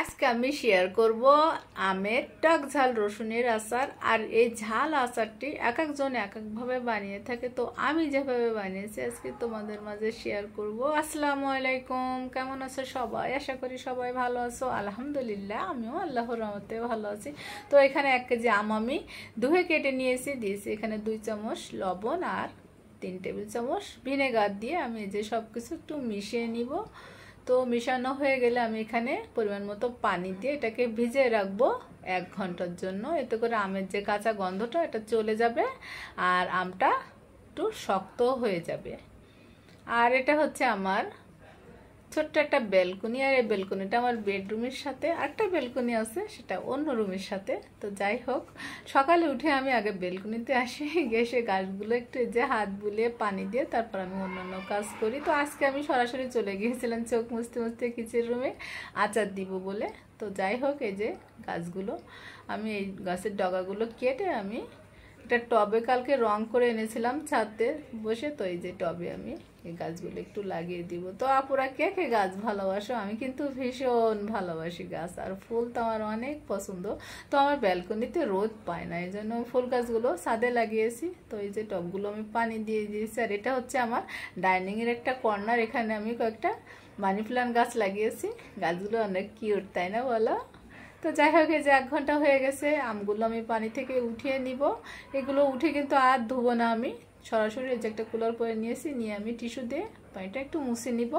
আজকে আমি শেয়ার করব আমের টক ঝাল রসুনের আচার আর এই ঝাল আচারটি এক একজন এক একভাবে বানিয়ে থাকে তো আমি যেভাবে বানিয়েছি আজকে তোমাদের মাঝে শেয়ার করব আসসালামু আলাইকুম কেমন আছো সবাই আশা করি সবাই ভালো আছো আলহামদুলিল্লাহ আমিও আল্লাহর রহমতে ভালো আছি তো এখানে এক কেজি আম আমি দুহে কেটে নিয়েছি দিয়েছি এখানে দুই চামচ লবণ আর তিন টেবিল চামচ ভিনেগার দিয়ে আমি যে সব কিছু একটু মিশিয়ে নিব তো মিশানো হয়ে গেলে আমি এখানে পরিমাণ মতো পানি দিয়ে এটাকে ভিজিয়ে রাখবো এক ঘন্টার জন্য এতে করে আমের যে কাঁচা গন্ধটা এটা চলে যাবে আর আমটা একটু শক্ত হয়ে যাবে আর এটা হচ্ছে আমার ছোট্ট একটা ব্যালকনি আর এই ব্যালকনিটা আমার বেডরুমের সাথে একটা ব্যালকনি আছে সেটা অন্য রুমের সাথে তো যাই হোক সকালে উঠে আমি আগে ব্যালকনিতে আসি গেসে গাছগুলো একটু যে হাত বুলিয়ে পানি দিয়ে তারপর আমি অন্যান্য কাজ করি তো আজকে আমি সরাসরি চলে গিয়েছিলাম চোখ মুছতে মুছতে কিচের রুমে আচার দিব বলে তো যাই হোক এই যে গাছগুলো আমি এই গাছের ডগাগুলো কেটে আমি এটা টবে কালকে রং করে এনেছিলাম ছাদে বসে তো এই যে টবে আমি এই গাছগুলো একটু লাগিয়ে দিব তো আপুরা কে কে গাছ ভালোবাসো আমি কিন্তু ভীষণ ভালোবাসি গাছ আর ফুল তো আমার অনেক পছন্দ তো আমার ব্যালকনিতে রোদ পায় না এই জন্য ফুল গাছগুলো সাদে লাগিয়েছি তো এই যে টবগুলো আমি পানি দিয়ে দিয়েছি আর এটা হচ্ছে আমার ডাইনিংয়ের একটা কর্নার এখানে আমি কয়েকটা মানি প্লান্ট গাছ লাগিয়েছি গাছগুলো অনেক কিউট তাই না বলো তো যাই হোক এই যে এক ঘন্টা হয়ে গেছে আমগুলো আমি পানি থেকে উঠিয়ে নিব এগুলো উঠে কিন্তু আর ধুবো না আমি সরাসরি এই যে একটা কুলার করে নিয়েছি নিয়ে আমি টিস্যু দিয়ে পানিটা একটু মুছে নিব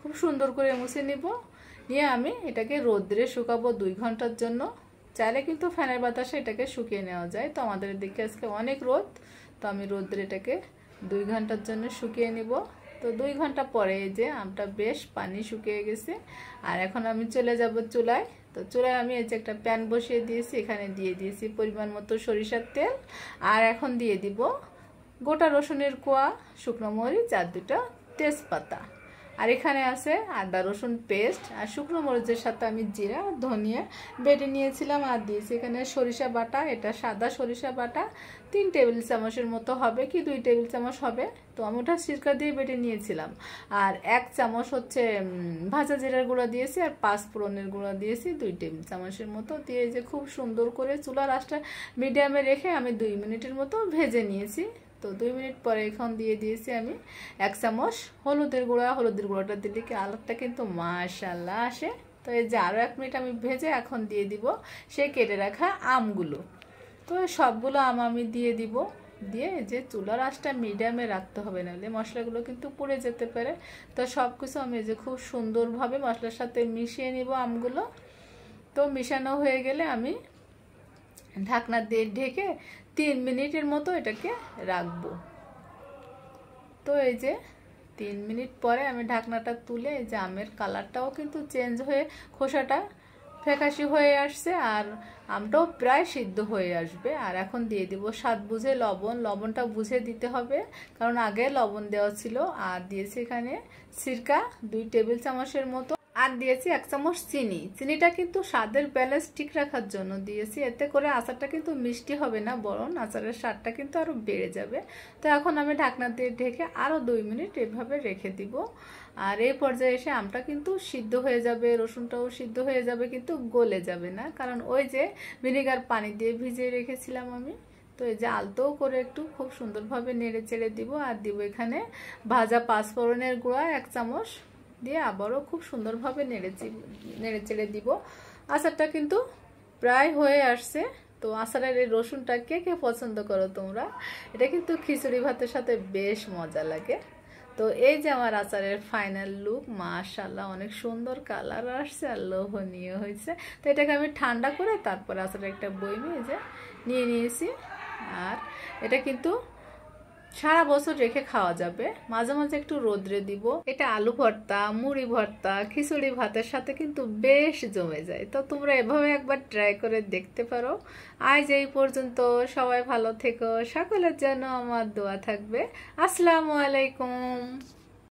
খুব সুন্দর করে মুছে নিব নিয়ে আমি এটাকে রোদ্রে শুকাবো দুই ঘন্টার জন্য চাইলে কিন্তু ফ্যানের বাতাসে এটাকে শুকিয়ে নেওয়া যায় তো আমাদের দিকে আজকে অনেক রোদ তো আমি রোদ্রে এটাকে দুই ঘন্টার জন্য শুকিয়ে নিব তো দুই ঘন্টা পরে এই যে আমটা বেশ পানি শুকিয়ে গেছে আর এখন আমি চলে যাব চুলায় তো চুলায় আমি এই যে একটা প্যান বসিয়ে দিয়েছি এখানে দিয়ে দিয়েছি পরিমাণ মতো সরিষার তেল আর এখন দিয়ে দিব গোটা রসুনের কোয়া শুকনো মরিচ আর দুটা তেজপাতা আর এখানে আছে আদা রসুন পেস্ট আর শুকনো মরিচের সাথে আমি জিরা ধনিয়া বেটে নিয়েছিলাম আর দিয়েছি এখানে সরিষা বাটা এটা সাদা সরিষা বাটা তিন টেবিল চামচের মতো হবে কি দুই টেবিল চামচ হবে তো আমি ওটা সিরকা দিয়ে বেটে নিয়েছিলাম আর এক চামচ হচ্ছে ভাজা জিরার গুঁড়া দিয়েছি আর পাঁচ পুরনের গুঁড়া দিয়েছি দুই টেবিল চামচের মতো দিয়ে যে খুব সুন্দর করে চুলা রাসটা মিডিয়ামে রেখে আমি দুই মিনিটের মতো ভেজে নিয়েছি তো দুই মিনিট পরে এখন দিয়ে দিয়েছি আমি এক চামচ হলুদের গুঁড়া হলুদের গুঁড়াটা দিলে কি আলাদটা কিন্তু মাশাল্লাহ আসে তো এই যে আরও এক মিনিট আমি ভেজে এখন দিয়ে দিব সে কেটে রাখা আমগুলো তো সবগুলো আম আমি দিয়ে দিব দিয়ে যে চুলার আঁচটা মিডিয়ামে রাখতে হবে নাহলে মশলাগুলো কিন্তু পুড়ে যেতে পারে তো সব কিছু আমি যে খুব সুন্দরভাবে মশলার সাথে মিশিয়ে নিব আমগুলো তো মিশানো হয়ে গেলে আমি ঢাকনা দিয়ে ঢেকে তিন মিনিটের মতো এটাকে রাখবো তো এই যে তিন মিনিট পরে আমি ঢাকনাটা তুলে এই যে আমের কালারটাও কিন্তু চেঞ্জ হয়ে খোসাটা ফ্যাকাশি হয়ে আসছে আর আমটাও প্রায় সিদ্ধ হয়ে আসবে আর এখন দিয়ে দিব স্বাদ বুঝে লবণ লবণটা বুঝে দিতে হবে কারণ আগে লবণ দেওয়া ছিল আর দিয়েছি এখানে সিরকা দুই টেবিল চামচের মতো আর দিয়েছি এক চামচ চিনি চিনিটা কিন্তু স্বাদের ব্যালেন্স ঠিক রাখার জন্য দিয়েছি এতে করে আচারটা কিন্তু মিষ্টি হবে না বরং আচারের স্বাদটা কিন্তু আরও বেড়ে যাবে তো এখন আমি ঢাকনা দিয়ে ঢেকে আরও দুই মিনিট এভাবে রেখে দিব আর এই পর্যায়ে এসে আমটা কিন্তু সিদ্ধ হয়ে যাবে রসুনটাও সিদ্ধ হয়ে যাবে কিন্তু গলে যাবে না কারণ ওই যে ভিনেগার পানি দিয়ে ভিজিয়ে রেখেছিলাম আমি তো এই যে আলতোও করে একটু খুব সুন্দরভাবে নেড়ে চেড়ে দিব আর দিব এখানে ভাজা পাঁচফোড়নের গুঁড়া এক চামচ দিয়ে আবারও খুব সুন্দরভাবে নেড়ে নেড়ে চেড়ে দিব আচারটা কিন্তু প্রায় হয়ে আসছে তো আচারের এই রসুনটা কে কে পছন্দ করো তোমরা এটা কিন্তু খিচুড়ি ভাতের সাথে বেশ মজা লাগে তো এই যে আমার আচারের ফাইনাল লুক মাশাল্লাহ অনেক সুন্দর কালার আসছে আর লোভনীয় হয়েছে তো এটাকে আমি ঠান্ডা করে তারপরে আচারের একটা বই নিয়ে যে নিয়ে নিয়েছি আর এটা কিন্তু সারা বছর রেখে খাওয়া যাবে মাঝে মাঝে একটু রোদ্রে দিব এটা আলু ভর্তা মুড়ি ভর্তা খিচুড়ি ভাতের সাথে কিন্তু বেশ জমে যায় তো তোমরা এভাবে একবার ট্রাই করে দেখতে পারো আজ এই পর্যন্ত সবাই ভালো থেকো সকলের জন্য আমার দোয়া থাকবে আসসালামু আলাইকুম